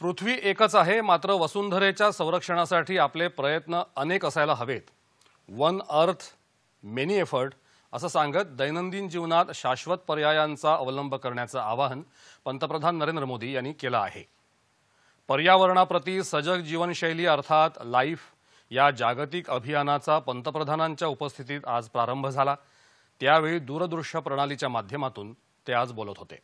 पृथ्वी एकच आहे मात्र वसुंधरेच्या संरक्षणासाठी आपले प्रयत्न अनेक असायला हवेत वन अर्थ मेनी एफर्ट असं सांगत दैनंदिन जीवनात शाश्वत पर्यायांचा अवलंब करण्याचं आवाहन पंतप्रधान नरेंद्र मोदी यांनी केलं आहे पर्यावरणाप्रती सजग जीवनशैली अर्थात लाईफ या जागतिक अभियानाचा पंतप्रधानांच्या उपस्थितीत आज प्रारंभ झाला त्यावेळी दूरदृश्य प्रणालीच्या माध्यमातून ते आज बोलत होते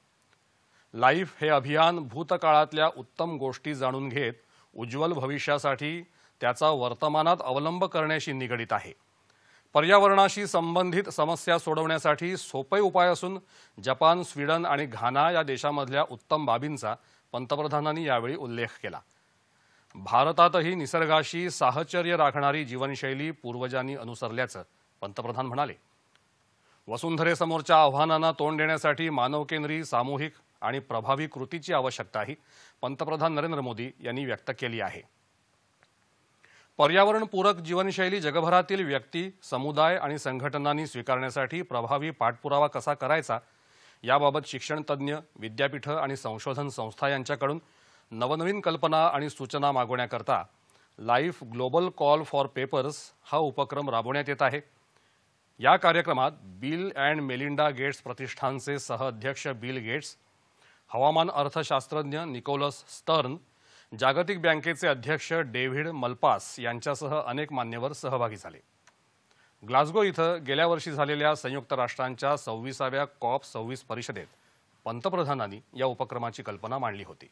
लाईफ हे अभियान भूतकाळातल्या उत्तम गोष्टी जाणून घेत उज्ज्वल भविष्यासाठी त्याचा वर्तमानात अवलंब करण्याशी निगडित आहे पर्यावरणाशी संबंधित समस्या सोडवण्यासाठी सोपे उपाय असून जपान स्वीडन आणि घाना या देशामधल्या उत्तम बाबींचा पंतप्रधानांनी यावेळी उल्लेख केला भारतातही निसर्गाशी साहचर्य राखणारी जीवनशैली पूर्वजांनी अनुसरल्याचं पंतप्रधान म्हणाले वसुंधरेसमोरच्या आव्हानांना तोंड देण्यासाठी मानवकेंद्री सामूहिक आणि प्रभावी कृतीची आवश्यकताही पंतप्रधान नरेंद्र मोदी यांनी व्यक्त केली आहे पर्यावरणपूरक जीवनशैली जगभरातील व्यक्ती समुदाय आणि संघटनांनी स्वीकारण्यासाठी प्रभावी पाठपुरावा कसा करायचा याबाबत शिक्षणतज्ञ विद्यापीठं आणि संशोधन संस्था यांच्याकडून नवनवीन कल्पना आणि सूचना मागवण्याकरता life global call for papers हा उपक्रम राबवण्यात येत आहे या कार्यक्रमात बिल अँड मेलिंडा गेट्स प्रतिष्ठानचे सहअध्यक्ष बिल गेट्स हवामान अर्थशास्त्रज्ञ निकोलस स्टर्न जागतिक बँकेचे अध्यक्ष डेव्हिड मल्पास यांच्यासह अनेक मान्यवर सहभागी झाले ग्लासगो इथं गेल्या वर्षी झालेल्या संयुक्त राष्ट्रांच्या सव्वीसाव्या कॉप सव्वीस परिषदेत पंतप्रधानांनी या उपक्रमाची कल्पना मांडली होती